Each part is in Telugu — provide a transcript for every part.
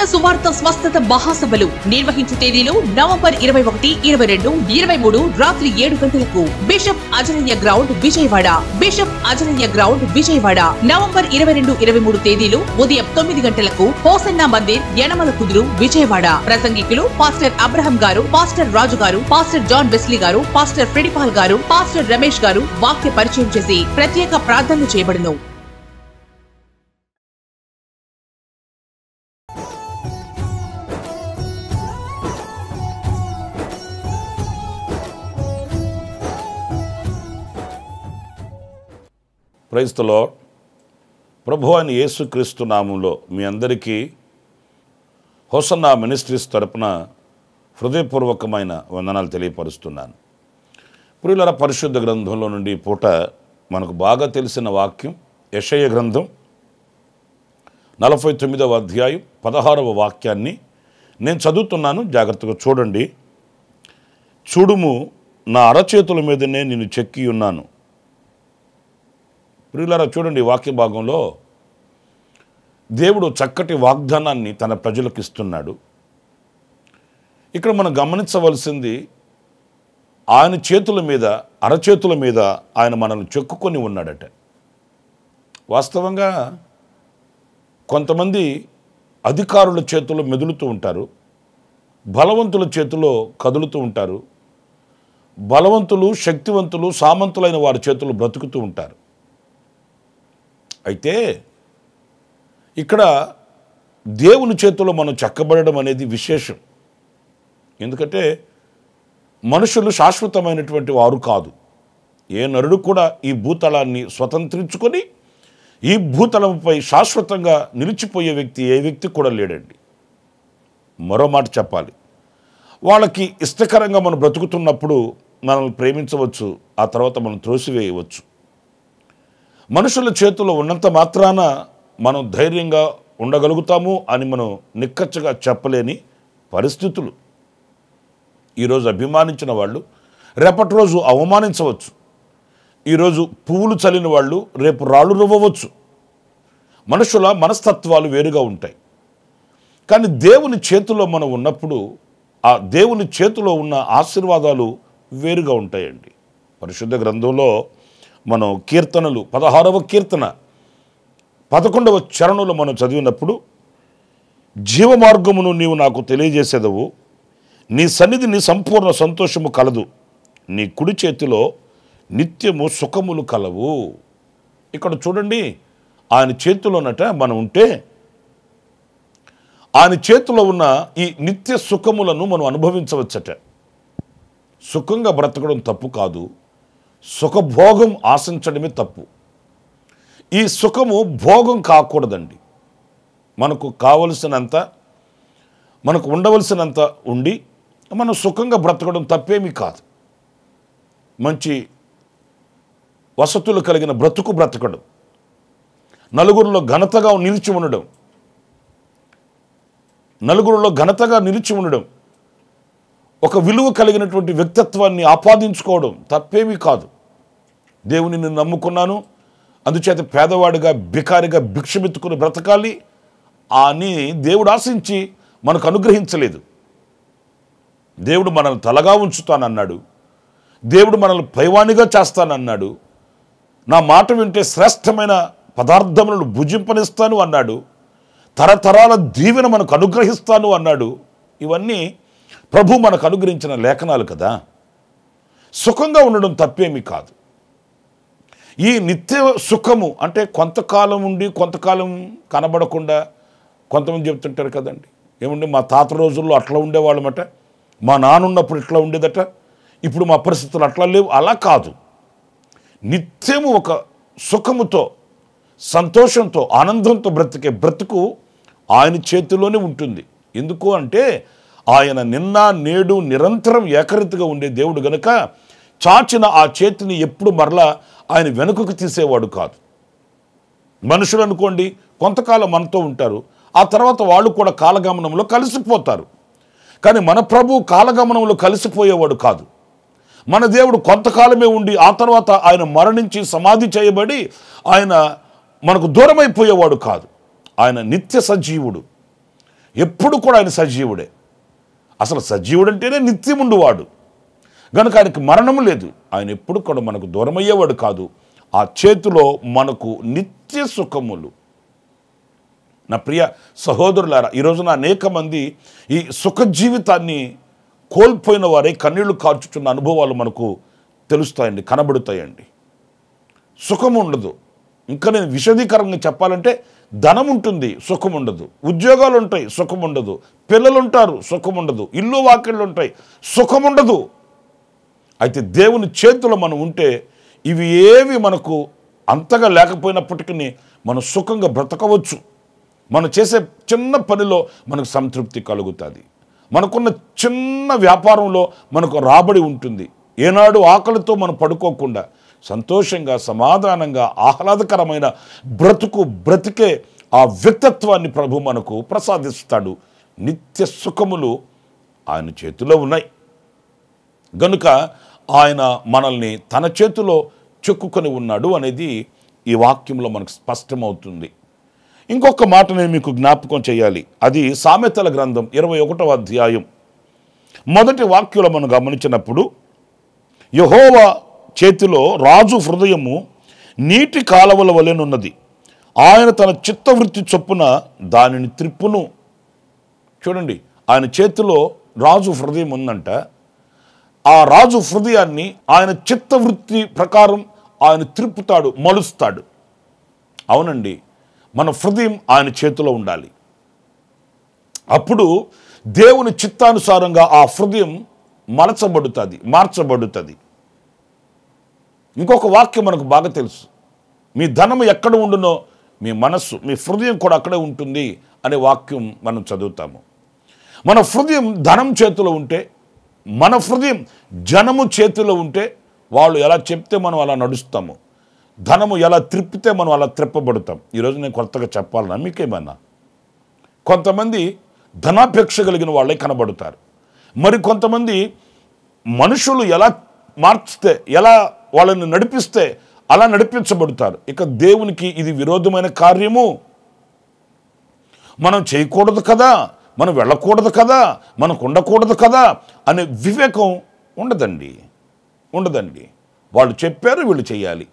సువర్ణ సువార్త స్వస్థత మహాసభలు నిర్వహించు తేదీలు నవంబర్ ఇరవై ఒకటి ఇరవై రెండు ఇరవై మూడు రాత్రి ఏడు గంటలకు bishop Ajanayya ground Vijayawada bishop Ajanayya ground Vijayawada November ఇరవై రెండు ఇరవై మూడు తేదీలు ఉదయం తొమ్మిది గంటలకు హోసన్న మందిర్ యనమల కుదురు విజయవాడ ప్రసంగికులు పాస్టర్ అబ్రహం గారు పాస్టర్ రాజు గారు పాస్టర్ జాన్ బెస్లీ గారు పాస్టర్ ఫ్రెడిపాల్ గారు పాస్టర్ రమేష్ గారు వాక్య పరిచయం చేసి ప్రత్యేక ప్రార్థనలు చేయబడును క్రైస్తలో ప్రభు అని యేసుక్రీస్తు నామంలో మీ అందరికీ హోసన్నా మినిస్ట్రీస్ తరపున హృదయపూర్వకమైన వందనాలు తెలియపరుస్తున్నాను పురులర పరిశుద్ధ గ్రంథంలో నుండి పూట మనకు బాగా తెలిసిన వాక్యం యషయ గ్రంథం నలభై తొమ్మిదవ అధ్యాయం పదహారవ వాక్యాన్ని నేను చదువుతున్నాను జాగ్రత్తగా చూడండి చూడుము నా అరచేతుల మీదనే నేను చెక్కి ఉన్నాను ప్రియులారా చూడండి వాక్య భాగంలో దేవుడు చక్కటి వాగ్దానాన్ని తన ప్రజలకు ఇస్తున్నాడు ఇక్కడ మనం గమనించవలసింది ఆయన చేతుల మీద అరచేతుల మీద ఆయన మనల్ని చెక్కుకొని ఉన్నాడట వాస్తవంగా కొంతమంది అధికారుల చేతుల్లో మెదులుతూ ఉంటారు బలవంతుల చేతిలో కదులుతూ ఉంటారు బలవంతులు శక్తివంతులు సామంతులైన వారి చేతులు బ్రతుకుతూ ఉంటారు అయితే ఇక్కడ దేవుని చేతిలో మనం చక్కబడడం అనేది విశేషం ఎందుకంటే మనుషులు శాశ్వతమైనటువంటి వారు కాదు ఏ నరుడు కూడా ఈ భూతలాన్ని స్వతంత్రించుకొని ఈ భూతలంపై శాశ్వతంగా నిలిచిపోయే వ్యక్తి ఏ వ్యక్తి కూడా లేడండి మరో మాట చెప్పాలి వాళ్ళకి ఇష్టకరంగా మనం బ్రతుకుతున్నప్పుడు మనల్ని ప్రేమించవచ్చు ఆ తర్వాత మనం త్రోసివేయవచ్చు మనుషుల చేతిలో ఉన్నంత మాత్రాన మనం ధైర్యంగా ఉండగలుగుతాము అని మనం నిక్కచ్చగా చెప్పలేని పరిస్థితులు ఈరోజు అభిమానించిన వాళ్ళు రేపటి రోజు అవమానించవచ్చు ఈరోజు పువ్వులు చలిన వాళ్ళు రేపు రాళ్ళు రువ్వవచ్చు మనుషుల మనస్తత్వాలు వేరుగా ఉంటాయి కానీ దేవుని చేతిలో మనం ఉన్నప్పుడు ఆ దేవుని చేతిలో ఉన్న ఆశీర్వాదాలు వేరుగా ఉంటాయండి పరిశుద్ధ గ్రంథంలో మనం కీర్తనలు పదహారవ కీర్తన పదకొండవ చరణులు మనం చదివినప్పుడు జీవ మార్గమును నీవు నాకు తెలియజేసేదవు నీ సన్నిధి నీ సంపూర్ణ సంతోషము కలదు నీ కుడి చేతిలో నిత్యము సుఖములు కలవు ఇక్కడ చూడండి ఆయన చేతిలోనట మనం ఉంటే ఆయన చేతిలో ఉన్న ఈ నిత్య సుఖములను మనం అనుభవించవచ్చట సుఖంగా బ్రతకడం తప్పు కాదు సుఖభోగం ఆశించడమే తప్పు ఈ సుఖము భోగం కాకూడదండి మనకు కావలసినంత మనకు ఉండవలసినంత ఉండి మనం సుఖంగా బ్రతకడం తప్పేమీ కాదు మంచి వసతులు కలిగిన బ్రతుకు బ్రతకడం నలుగురిలో ఘనతగా నిలిచి ఉండడం నలుగురిలో ఘనతగా నిలిచి ఉండడం ఒక విలువ కలిగినటువంటి వ్యక్తిత్వాన్ని ఆపాదించుకోవడం తప్పేమీ కాదు దేవుని నేను నమ్ముకున్నాను అందుచేత పేదవాడిగా బికారిగా భిక్షమెత్తుకుని బ్రతకాలి అని దేవుడు ఆశించి మనకు అనుగ్రహించలేదు దేవుడు మనల్ని తలగా ఉంచుతానన్నాడు దేవుడు మనల్ని పైవాణిగా చేస్తానన్నాడు నా మాట వింటే శ్రేష్టమైన పదార్థములను భుజింపనిస్తాను అన్నాడు తరతరాల దీవెన మనకు అనుగ్రహిస్తాను అన్నాడు ఇవన్నీ ప్రభు మనకు అనుగ్రహించిన లేఖనాలు కదా సుఖంగా ఉండడం తప్పేమీ కాదు ఈ నిత్య సుఖము అంటే కొంతకాలం ఉండి కొంతకాలం కనబడకుండా కొంతమంది చెప్తుంటారు కదండి ఏముండి మా తాత రోజుల్లో అట్లా ఉండేవాళ్ళమట మా నానున్నప్పుడు ఇట్లా ఉండేదట ఇప్పుడు మా పరిస్థితులు అట్లా లేవు అలా కాదు నిత్యము ఒక సుఖముతో సంతోషంతో ఆనందంతో బ్రతికే బ్రతుకు ఆయన చేతిలోనే ఉంటుంది ఎందుకు అంటే ఆయన నిన్న నేడు నిరంతరం ఏకరీతిగా ఉండే దేవుడు గనుక చాచిన ఆ చేతిని ఎప్పుడు మరలా ఆయన వెనుకకు తీసేవాడు కాదు మనుషులు అనుకోండి కొంతకాలం మనతో ఉంటారు ఆ తర్వాత వాళ్ళు కూడా కాలగమనంలో కలిసిపోతారు కానీ మన ప్రభు కాలగమనంలో కలిసిపోయేవాడు కాదు మన దేవుడు కొంతకాలమే ఉండి ఆ తర్వాత ఆయన మరణించి సమాధి చేయబడి ఆయన మనకు దూరమైపోయేవాడు కాదు ఆయన నిత్య సజీవుడు ఎప్పుడు కూడా ఆయన సజీవుడే అసలు సజీవుడు అంటేనే ఉండువాడు గనుక ఆయనకు మరణం లేదు ఆయన ఎప్పుడు కూడా మనకు దూరమయ్యేవాడు కాదు ఆ చేతిలో మనకు నిత్య సుఖములు నా ప్రియ సహోదరులారా ఈరోజున అనేక మంది ఈ సుఖ జీవితాన్ని కోల్పోయిన వారే కన్నీళ్లు కార్చుచున్న అనుభవాలు మనకు తెలుస్తాయండి కనబడుతాయండి సుఖం ఉండదు ఇంకా నేను విశదీకరంగా చెప్పాలంటే ధనం ఉంటుంది సుఖం ఉండదు ఉద్యోగాలు ఉంటాయి సుఖం ఉండదు పిల్లలు ఉంటారు సుఖం ఉండదు ఇల్లు వాకిళ్ళు ఉంటాయి సుఖం ఉండదు అయితే దేవుని చేతులు మనం ఉంటే ఇవి ఏవి మనకు అంతగా లేకపోయినప్పటికీ మనం సుఖంగా బ్రతకవచ్చు మనం చేసే చిన్న పనిలో మనకు సంతృప్తి కలుగుతుంది మనకున్న చిన్న వ్యాపారంలో మనకు రాబడి ఉంటుంది ఏనాడు ఆకలితో మనం పడుకోకుండా సంతోషంగా సమాధానంగా ఆహ్లాదకరమైన బ్రతుకు బ్రతికే ఆ వ్యక్తత్వాన్ని ప్రభు మనకు ప్రసాదిస్తాడు నిత్య సుఖములు ఆయన చేతిలో ఉన్నాయి గనుక ఆయన మనల్ని తన చేతిలో చెక్కుకొని ఉన్నాడు అనేది ఈ వాక్యంలో మనకు స్పష్టమవుతుంది ఇంకొక మాట నేను మీకు జ్ఞాపకం చేయాలి అది సామెతల గ్రంథం ఇరవై ఒకటవ అధ్యాయం మొదటి వాక్యంలో మనం గమనించినప్పుడు యహోవా చేతిలో రాజు హృదయము నీటి కాలవల వలెనున్నది ఆయన తన చిత్తవృత్తి చొప్పున దానిని త్రిప్పును చూడండి ఆయన చేతిలో రాజు హృదయం ఉందంట ఆ రాజు హృదయాన్ని ఆయన చిత్తవృత్తి ప్రకారం ఆయన త్రిప్పుతాడు మలుస్తాడు అవునండి మన హృదయం ఆయన చేతిలో ఉండాలి అప్పుడు దేవుని చిత్తానుసారంగా ఆ హృదయం మలచబడుతుంది మార్చబడుతుంది ఇంకొక వాక్యం మనకు బాగా తెలుసు మీ ధనము ఎక్కడ ఉండునో మీ మనస్సు మీ హృదయం కూడా అక్కడే ఉంటుంది అనే వాక్యం మనం చదువుతాము మన హృదయం ధనం చేతిలో ఉంటే మన హృదయం జనము చేతిలో ఉంటే వాళ్ళు ఎలా చెప్తే మనం అలా నడుస్తాము ధనము ఎలా త్రిప్పితే మనం అలా త్రిప్పబడతాం ఈరోజు నేను కొత్తగా చెప్పాలన్నా మీకేమన్నా కొంతమంది ధనాపేక్ష కలిగిన వాళ్ళే కనబడతారు మరి కొంతమంది మనుషులు ఎలా మార్చితే ఎలా వాళ్ళని నడిపిస్తే అలా నడిపించబడతారు ఇక దేవునికి ఇది విరోధమైన కార్యము మనం చేయకూడదు కదా మనం వెళ్ళకూడదు కదా మనకు ఉండకూడదు కదా అనే వివేకం ఉండదండి ఉండదండి వాళ్ళు చెప్పారు వీళ్ళు చేయాలి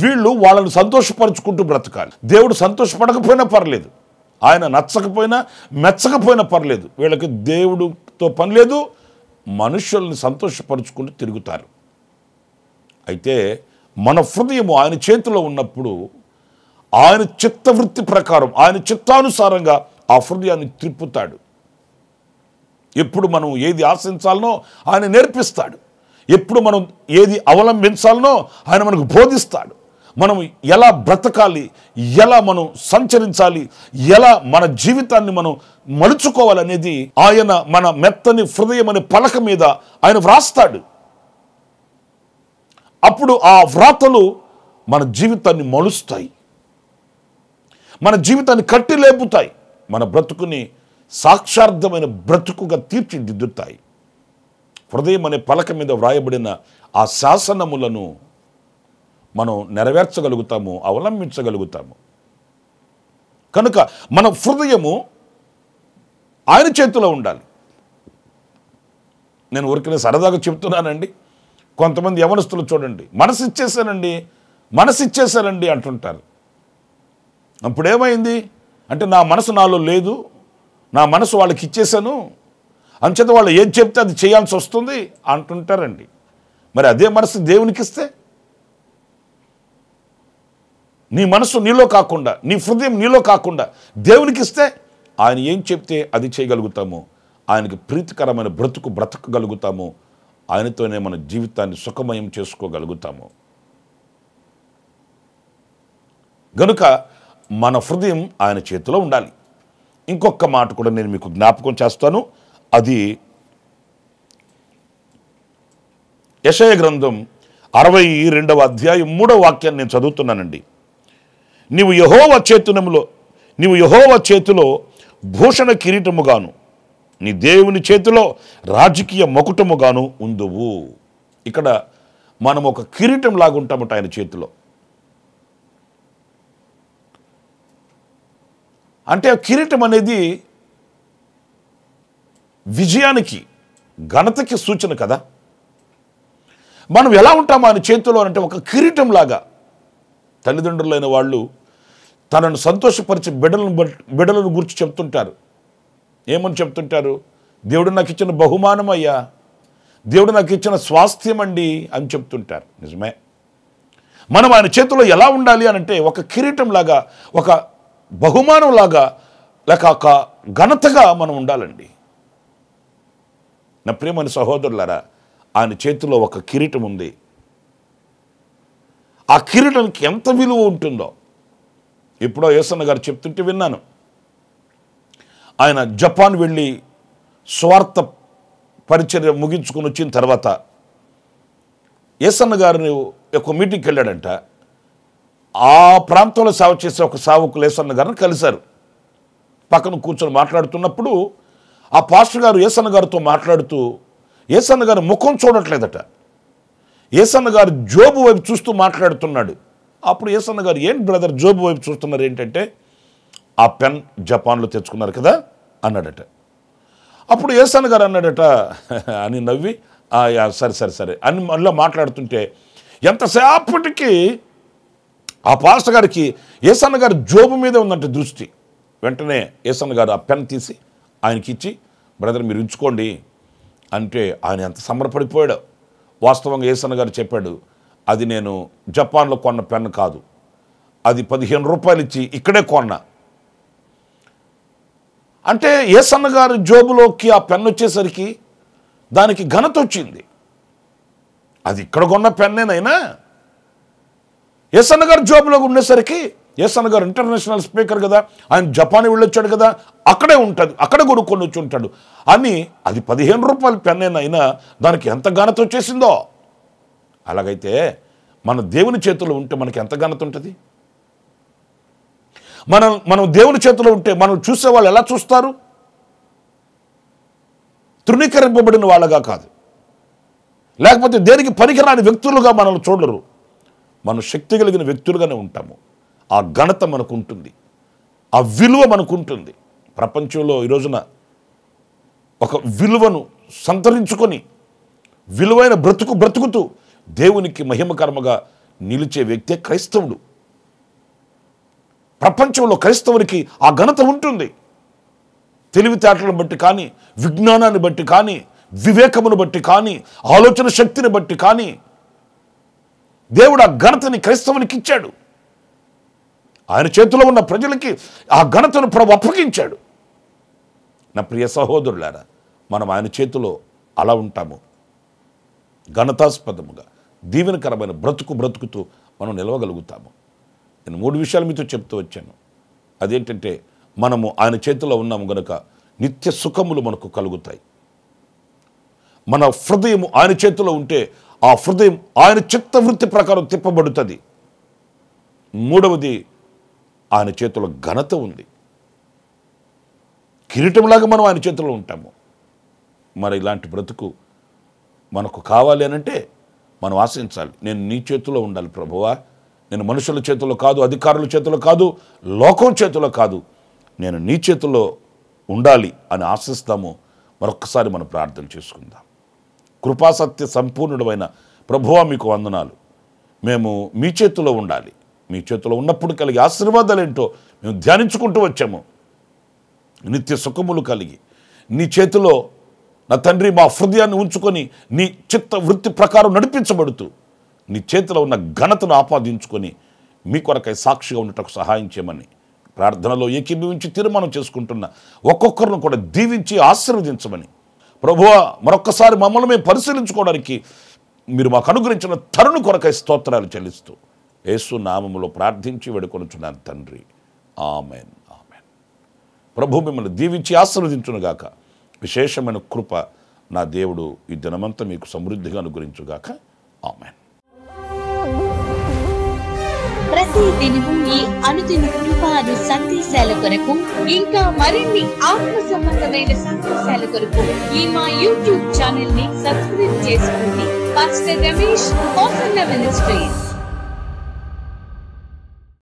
వీళ్ళు వాళ్ళని సంతోషపరుచుకుంటూ బ్రతకాలి దేవుడు సంతోషపడకపోయినా పర్లేదు ఆయన నచ్చకపోయినా మెచ్చకపోయినా పర్లేదు వీళ్ళకి దేవుడితో పని లేదు మనుషుల్ని సంతోషపరుచుకుంటూ తిరుగుతారు అయితే మన హృదయము ఆయన చేతిలో ఉన్నప్పుడు ఆయన చిత్తవృత్తి ప్రకారం ఆయన చిత్తానుసారంగా ఆ హృదయాన్ని త్రిప్పుతాడు ఎప్పుడు మనం ఏది ఆశించాలనో ఆయన నేర్పిస్తాడు ఎప్పుడు మనం ఏది అవలంబించాలనో ఆయన మనకు బోధిస్తాడు మనం ఎలా బ్రతకాలి ఎలా మనం సంచరించాలి ఎలా మన జీవితాన్ని మనం మలుచుకోవాలనేది ఆయన మన మెత్తని హృదయం అనే పలక మీద ఆయన వ్రాస్తాడు అప్పుడు ఆ వ్రాతలు మన జీవితాన్ని మలుస్తాయి మన జీవితాన్ని కట్టి లేపుతాయి మన బ్రతుకుని సాక్షార్థమైన బ్రతుకుగా తీర్చిదిద్దుతాయి హృదయం అనే పలక మీద వ్రాయబడిన ఆ శాసనములను మనం నెరవేర్చగలుగుతాము అవలంబించగలుగుతాము కనుక మన హృదయము ఆయన చేతిలో ఉండాలి నేను ఊరికనే సరదాగా చెప్తున్నానండి కొంతమంది యవనస్తులు చూడండి మనసు ఇచ్చేసానండి మనసు ఇచ్చేసారండి అంటుంటారు అప్పుడేమైంది అంటే నా మనసు నాలో లేదు నా మనసు వాళ్ళకి ఇచ్చేసాను అంచేత వాళ్ళు ఏం చెప్తే అది చేయాల్సి వస్తుంది అంటుంటారండి మరి అదే మనసు దేవునికి ఇస్తే నీ మనసు నీలో కాకుండా నీ హృదయం నీలో కాకుండా దేవునికి ఇస్తే ఆయన ఏం చెప్తే అది చేయగలుగుతాము ఆయనకి ప్రీతికరమైన బ్రతుకు బ్రతకగలుగుతాము ఆయనతోనే మన జీవితాన్ని సుఖమయం చేసుకోగలుగుతాము గనుక మన హృదయం ఆయన చేతిలో ఉండాలి ఇంకొక మాట కూడా నేను మీకు జ్ఞాపకం చేస్తాను అది యశయ గ్రంథం అరవై రెండవ అధ్యాయం మూడవ వాక్యాన్ని నేను చదువుతున్నానండి నీవు యహోవ చేతునములో నీవు యహోవ చేతిలో భూషణ కిరీటముగాను నీ దేవుని చేతిలో రాజకీయ మొకుటముగాను ఉందువు ఇక్కడ మనం ఒక కిరీటం లాగుంటామట ఆయన చేతిలో అంటే ఆ కిరీటం అనేది విజయానికి ఘనతకి సూచన కదా మనం ఎలా ఉంటాము ఆయన చేతిలో అంటే ఒక కిరీటం లాగా తల్లిదండ్రులైన వాళ్ళు తనను సంతోషపరిచే బిడ్డలను బిడ్డలను గురించి చెప్తుంటారు ఏమని చెప్తుంటారు దేవుడు నాకు ఇచ్చిన బహుమానం అయ్యా దేవుడు నాకు ఇచ్చిన స్వాస్థ్యం అండి అని చెప్తుంటారు నిజమే మనం ఆయన చేతిలో ఎలా ఉండాలి అని అంటే ఒక కిరీటం లాగా ఒక బహుమానం లాగా లేక ఒక ఘనతగా మనం ఉండాలండి నా ప్రియమైన సహోదరులారా ఆయన చేతిలో ఒక కిరీటం ఉంది ఆ కిరీటానికి ఎంత విలువ ఉంటుందో ఎప్పుడో యేసన్న గారు చెప్తుంటే విన్నాను ఆయన జపాన్ వెళ్ళి స్వార్థ పరిచర్య ముగించుకుని వచ్చిన తర్వాత ఏసన్న గారిని ఒక మీటింగ్కి వెళ్ళాడంట ఆ ప్రాంతంలో సేవ చేసే ఒక సావుకులు ఏసన్న గారిని కలిశారు పక్కన కూర్చొని మాట్లాడుతున్నప్పుడు ఆ పాస్టర్ గారు ఏసన్న గారితో మాట్లాడుతూ ఏసన్న గారు ముఖం చూడట్లేదట ఏసన్న గారు జోబు వైపు చూస్తూ మాట్లాడుతున్నాడు అప్పుడు ఏసన్న గారు ఏంటి బ్రదర్ జోబు వైపు చూస్తున్నారు ఏంటంటే ఆ పెన్ జపాన్లో తెచ్చుకున్నారు కదా అన్నాడట అప్పుడు ఏసాన్ గారు అన్నాడట అని నవ్వి సరే సరే సరే అని మళ్ళీ మాట్లాడుతుంటే ఎంతసేపటికి ఆ పాస్టర్ గారికి ఏసన్న గారి జోబు మీద ఉందంటే దృష్టి వెంటనే ఏసన్న గారు ఆ పెన్ తీసి ఆయనకి ఇచ్చి బ్రదర్ మీరు ఉంచుకోండి అంటే ఆయన ఎంత సంబరపడిపోయాడు వాస్తవంగా ఏసన్న గారు చెప్పాడు అది నేను జపాన్లో కొన్న పెన్ కాదు అది పదిహేను రూపాయలు ఇచ్చి ఇక్కడే కొన్నా అంటే ఏసన్న గారి జోబులోకి ఆ పెన్ వచ్చేసరికి దానికి ఘనత వచ్చింది అది ఇక్కడ కొన్న పెన్నేనైనా ఏసన్న గారి జోబులోకి ఉండేసరికి ఏసన్న గారు ఇంటర్నేషనల్ స్పీకర్ కదా ఆయన జపాన్ వెళ్ళొచ్చాడు కదా అక్కడే ఉంటుంది అక్కడ కొనుక్కొని వచ్చి ఉంటాడు అని అది పదిహేను రూపాయల పెన్నేనైనా దానికి ఎంత ఘనత వచ్చేసిందో అలాగైతే మన దేవుని చేతుల్లో ఉంటే మనకి ఎంత ఘనత ఉంటుంది మనం మనం దేవుని చేతిలో ఉంటే మనం చూసే వాళ్ళు ఎలా చూస్తారు తృణీకరింపబడిన వాళ్ళగా కాదు లేకపోతే దేనికి పనికిరాని వ్యక్తులుగా మనల్ని చూడరు మనం శక్తి కలిగిన వ్యక్తులుగానే ఉంటాము ఆ ఘనత మనకు ఉంటుంది ఆ విలువ మనకు ఉంటుంది ప్రపంచంలో ఈరోజున ఒక విలువను సంతరించుకొని విలువైన బ్రతుకు బ్రతుకుతూ దేవునికి మహిమకర్మగా నిలిచే వ్యక్తే క్రైస్తవుడు ప్రపంచంలో క్రైస్తవునికి ఆ ఘనత ఉంటుంది తెలివితేటలను బట్టి కానీ విజ్ఞానాన్ని బట్టి కానీ వివేకమును బట్టి కానీ ఆలోచన శక్తిని బట్టి కానీ దేవుడు ఆ ఘనతని క్రైస్తవునికి ఇచ్చాడు ఆయన చేతిలో ఉన్న ప్రజలకి ఆ ఘనతను ప్రభు అప్పగించాడు నా ప్రియ సహోదరులారా మనం ఆయన చేతిలో అలా ఉంటాము ఘనతాస్పదముగా దీవెనకరమైన బ్రతుకు బ్రతుకుతూ మనం నిలవగలుగుతాము నేను మూడు విషయాలు మీతో చెప్తూ వచ్చాను అదేంటంటే మనము ఆయన చేతిలో ఉన్నాము గనుక నిత్య సుఖములు మనకు కలుగుతాయి మన హృదయం ఆయన చేతిలో ఉంటే ఆ హృదయం ఆయన చిత్తవృత్తి ప్రకారం తిప్పబడుతుంది మూడవది ఆయన చేతిలో ఘనత ఉంది కిరీటంలాగా మనం ఆయన చేతిలో ఉంటాము మరి ఇలాంటి బ్రతుకు మనకు కావాలి అనంటే మనం ఆశించాలి నేను నీ చేతిలో ఉండాలి ప్రభువా నేను మనుషుల చేతిలో కాదు అధికారుల చేతిలో కాదు లోకం చేతిలో కాదు నేను నీ చేతిలో ఉండాలి అని ఆశిస్తాము మరొక్కసారి మనం ప్రార్థన చేసుకుందాం కృపాసత్య సంపూర్ణుడమైన ప్రభువ మీకు వందనాలు మేము మీ చేతిలో ఉండాలి మీ చేతిలో ఉన్నప్పుడు కలిగే ఆశీర్వాదాలు ఏంటో మేము ధ్యానించుకుంటూ వచ్చాము నిత్య సుఖములు కలిగి నీ చేతిలో నా తండ్రి మా హృదయాన్ని ఉంచుకొని నీ చిత్త వృత్తి ప్రకారం నడిపించబడుతూ నీ చేతిలో ఉన్న ఘనతను ఆపాదించుకొని మీ కొరకై సాక్షిగా ఉండటకు సహాయం చేయమని ప్రార్థనలో ఏకీభవించి తీర్మానం చేసుకుంటున్న ఒక్కొక్కరిని కూడా దీవించి ఆశీర్వదించమని ప్రభు మరొక్కసారి మమ్మల్ని మేము పరిశీలించుకోవడానికి మీరు మాకు అనుగ్రహించిన తరుణు కొరకై స్తోత్రాలు చెల్లిస్తూ యేసు నామములో ప్రార్థించి వేడుకొనుచున్నాను తండ్రి ఆమెన్ ఆమెన్ ప్రభు మిమ్మల్ని దీవించి ఆశీర్వదించునుగాక విశేషమైన కృప నా దేవుడు ఈ దినమంతా మీకు సమృద్ధిగా అనుగ్రహించుగాక ఆమెన్ ప్రతి దినము ఈ అనుదిన కృపాను సందేశాల కొరకు ఇంకా మరిన్ని ఆత్మ సంబంధమైన సందేశాల కొరకు ఈ మా యూట్యూబ్ ఛానల్ ని సబ్స్క్రైబ్ చేసుకోండి పాస్టర్ రమేష్ మినిస్ట్రీ